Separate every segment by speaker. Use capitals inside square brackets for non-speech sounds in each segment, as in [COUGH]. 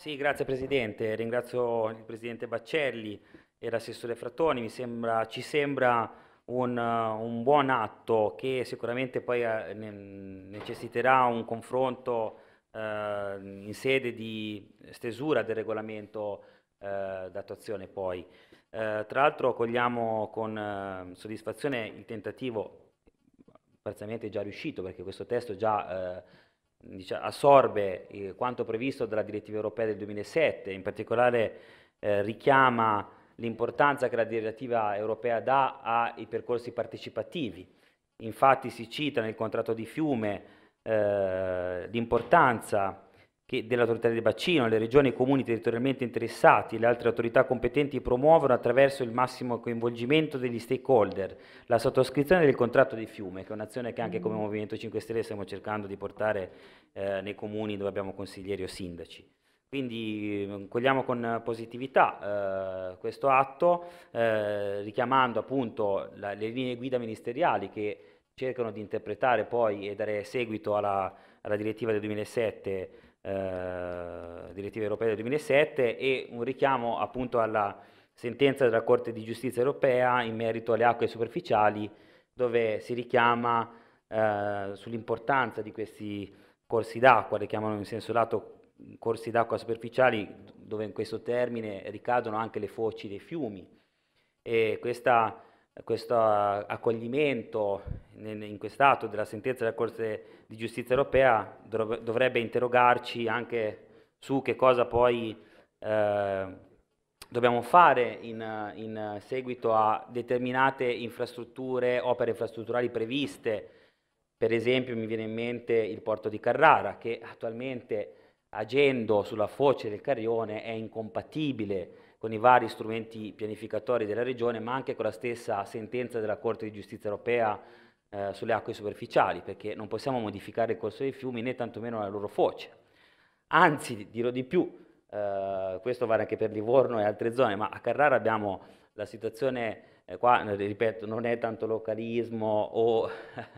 Speaker 1: Sì, grazie Presidente. Ringrazio il Presidente Baccelli e l'Assessore Frattoni. Sembra, ci sembra un, un, buon atto che sicuramente poi eh, necessiterà un confronto eh, in sede di stesura del regolamento eh, d'attuazione poi. Eh, tra l'altro cogliamo con eh, soddisfazione il tentativo parzialmente già riuscito perché questo testo già eh, diciamo, assorbe eh, quanto previsto dalla direttiva europea del 2007, in particolare eh, richiama l'importanza che la direttiva europea dà ai percorsi partecipativi. Infatti si cita nel contratto di fiume eh, l'importanza che dell'autorità del bacino, le regioni e i comuni territorialmente interessati e le altre autorità competenti promuovono attraverso il massimo coinvolgimento degli stakeholder la sottoscrizione del contratto di fiume, che è un'azione che anche come mm. Movimento 5 Stelle stiamo cercando di portare eh, nei comuni dove abbiamo consiglieri o sindaci. Quindi mm, cogliamo con positività eh, questo atto, eh, richiamando appunto la, le linee guida ministeriali che cercano di interpretare poi e dare seguito alla, alla direttiva del 2007 eh, direttiva europea del 2007 e un richiamo appunto alla sentenza della Corte di Giustizia europea in merito alle acque superficiali dove si richiama eh, sull'importanza di questi corsi d'acqua, le chiamano in senso lato corsi d'acqua superficiali dove in questo termine ricadono anche le foci dei fiumi e questa questo accoglimento in quest'atto della sentenza della Corte di Giustizia europea dovrebbe interrogarci anche su che cosa poi eh, dobbiamo fare in, in, seguito a determinate infrastrutture, opere infrastrutturali previste. Per esempio mi viene in mente il porto di Carrara che attualmente agendo sulla foce del Carrione è incompatibile con i vari strumenti pianificatori della Regione, ma anche con la stessa sentenza della Corte di Giustizia europea eh, sulle acque superficiali, perché non possiamo modificare il corso dei fiumi né tantomeno la loro foce. Anzi, dirò di più, eh, questo vale anche per Livorno e altre zone, ma a Carrara abbiamo la situazione, eh, qua eh, ripeto, non è tanto localismo, o,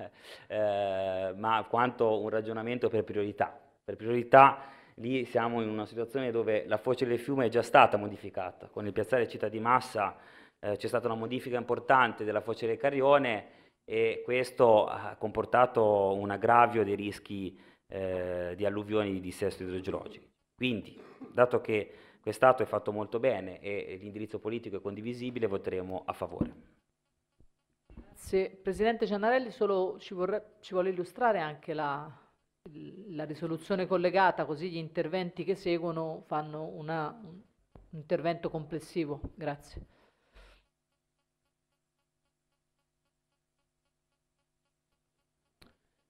Speaker 1: [LAUGHS] eh, ma quanto un ragionamento per priorità. Per priorità lì siamo in una situazione dove la foce del fiume è già stata modificata, con il piazzale Città di Massa eh, c'è stata una modifica importante della foce del Carrione e questo ha comportato un aggravio dei rischi eh, di alluvioni di dissesto idrogeologico. Quindi, dato che quest'atto è fatto molto bene e l'indirizzo politico è condivisibile, voteremo a favore. Grazie. Presidente Cianarelli, solo ci, vorrei, ci vuole illustrare anche la, la risoluzione collegata, così gli interventi che seguono fanno una, un intervento complessivo. Grazie.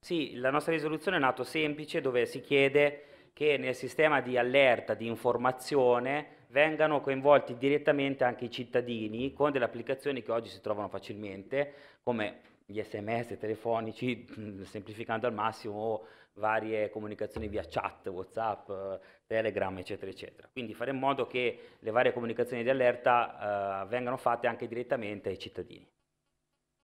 Speaker 1: Sì, la nostra risoluzione è un semplice dove si chiede che nel sistema di allerta, di informazione, vengano coinvolti direttamente anche i cittadini con delle applicazioni che oggi si trovano facilmente, come gli sms telefonici, mm, semplificando al massimo varie comunicazioni via chat, whatsapp, eh, telegram, eccetera, eccetera. Quindi fare in modo che le varie comunicazioni di allerta eh, vengano fatte anche direttamente ai cittadini.